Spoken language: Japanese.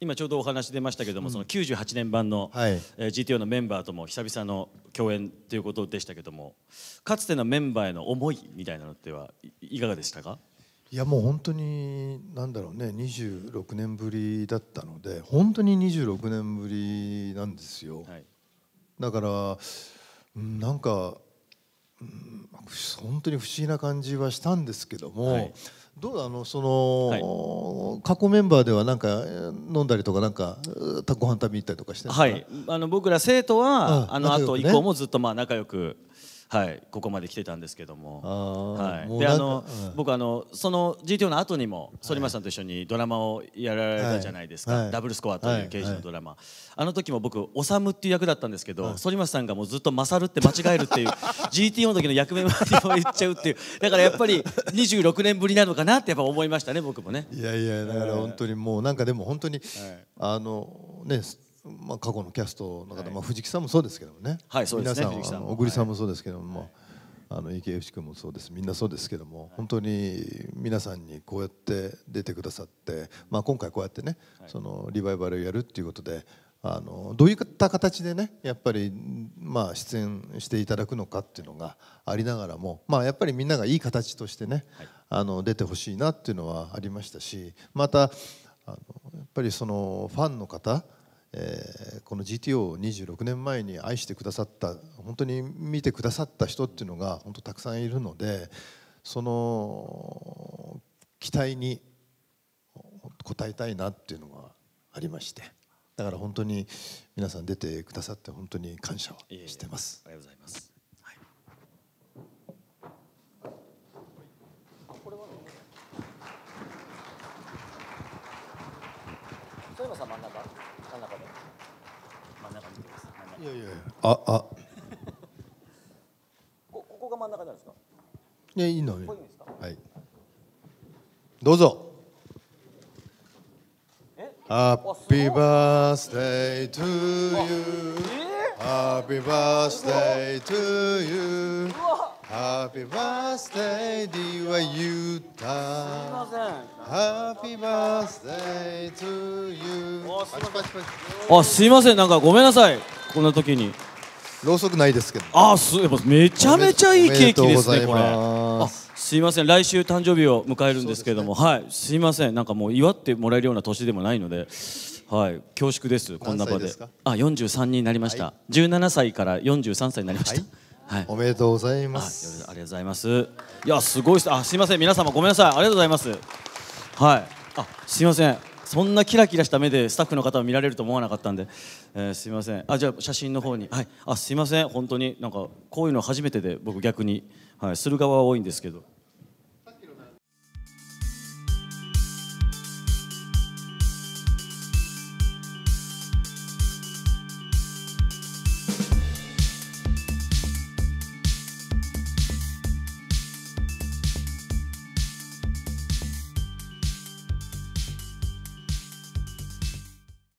今ちょうどお話出ましたけども、うん、その98年版の、はいえー、GTO のメンバーとも久々の共演ということでしたけどもかつてのメンバーへの思いみたいなのってはいかがでしたかいやもう本当に何だろうね26年ぶりだったので本当に26年ぶりなんですよ、はい、だからなんか、本当に不思議な感じはしたんですけども、はいどうあのその、はい、過去メンバーではなんか飲んだりとかなんかご飯食べに行ったりとかしてはいあの僕ら生徒は、あの後以降もずっとまあ仲良く。ここまで来てたんですけどもであの、僕あのその GTO の後にも反町さんと一緒にドラマをやられたじゃないですか、ダブルスコアという刑事のドラマ、あの時も僕修っていう役だったんですけど、反町さんがもうずっと勝って間違えるっていう GTO の時の役目まで言っちゃうっていうだからやっぱり26年ぶりなのかなってやっぱ思いましたね僕もね。いやいやだから本当にもうなんかでも本当に、あのねまあ、過去のキャストの方、はい、まあ、藤木さんもそうですけどもね,、はい、そうですね皆さん小栗さんもそうですけども、はい、あの池内君もそうですみんなそうですけども、はい、本当に皆さんにこうやって出てくださって、まあ、今回こうやってね、そのリバイバルをやるっていうことであのどういった形でねやっぱり、まあ、出演していただくのかっていうのがありながらも、まあ、やっぱりみんながいい形としてね、あの出てほしいなっていうのはありましたしまたあのやっぱりそのファンの方えー、この GTO を26年前に愛してくださった本当に見てくださった人っていうのが本当たくさんいるのでその期待に応えたいなっていうのがありましてだから本当に皆さん出てくださって本当に感謝をしてます。ありがとうございます富山さん真ん中真ん中で真ん中見てますいやいやいやああこここが真ん中なんですかいやいいのよはいどうぞハッピーバースデートゥーユー Happy birthday to you Happy birthday dear ゆうた Happy birthday to you あすいませんなんかごめんなさいこんな時にろうそくないですけどあすやっぱめちゃめちゃいいケーキですねこれすいません来週誕生日を迎えるんですけれども、ね、はいすいませんなんかもう祝ってもらえるような年でもないのではい恐縮ですこんな場であ四十三になりました、十、は、七、い、歳から四十三歳になりました、はいはい、おめでとうございます。ありがとうございます。いや、すごいす。あ、すみません、皆様、ごめんなさい、ありがとうございます。はい、あ、すみません。そんなキラキラした目でスタッフの方は見られると思わなかったんで、えー、すみません。あ、じゃあ写真の方に、はい、あ、すみません。本当になんかこういうの初めてで僕逆に、はい、する側は多いんですけど。